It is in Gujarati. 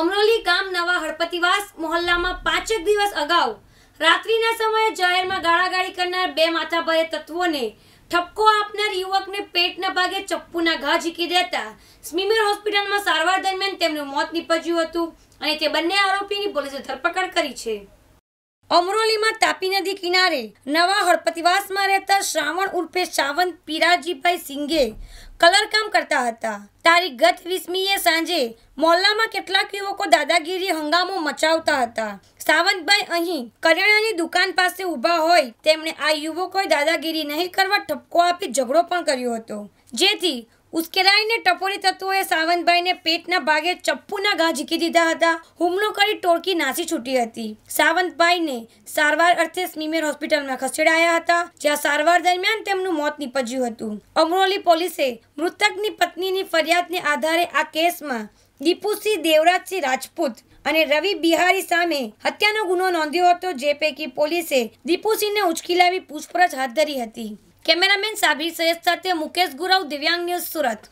અમરોલી ગામ નવા હળપતિવાસ મોહલ્લામાં પાંચેક દિવસ અગાઉ રાત્રિના સમયે જાહેરમાં ગાળાગાળી કરનાર બે માથાભરે તત્વોને ઠપકો આપનાર યુવકને પેટના ભાગે ચપ્પુના ઘા ઝીકી દેતા સ્મીમેર હોસ્પિટલમાં સારવાર દરમિયાન તેમનું મોત નીપજ્યું હતું અને તે બંને આરોપીની પોલીસે ધરપકડ કરી છે અમરોલીમાં તાપી નદી કિનારે નવા હળપતિવાસમાં રહેતા શ્રાવણ ઉર્ફે શ્રાવંત પિરાજીભાઈ સિંઘે કલરકામ કરતા હતા તારીખ ગત વીસમીએ સાંજે મોલ્લામાં કેટલાક યુવકો દાદાગીરી હંગામો મચાવતા હતા સાવંતભાઈ અહીં કરિયાણાની દુકાન પાસે ઊભા હોય તેમણે આ યુવકોએ દાદાગીરી નહીં કરવા ઠપકો આપી ઝઘડો પણ કર્યો હતો જેથી ઉશ્કેરાઈને ટપોરી તત્વોએ સાવંતભાઈને પેટના ભાગે ચપ્પુના ઘા ઝીકી દીધા હતા હુમલો કરી ટોળકી નાસી છૂટી હતી સાવંતભાઈને સારવાર અર્થે સ્મીમેર હોસ્પિટલમાં ખસેડાયા હતા જ્યાં સારવાર દરમિયાન તેમનું મોત નીપજ્યું હતું અમરોલી પોલીસે મૃતકની પત્નીની ફરિયાદને આધારે આ કેસમાં દીપુસિંહ દેવરાજસિંહ રાજપૂત અને રવિ બિહારી સામે હત્યાનો ગુનો નોંધ્યો હતો જે પૈકી પોલીસે દીપુસિંહને ઉચકી લાવી પૂછપરછ હાથ ધરી હતી કેમેરામેન સાબિર સૈયદ સાથે મુકેશ ગુરવ દિવ્યાંગ ન્યૂઝ સુરત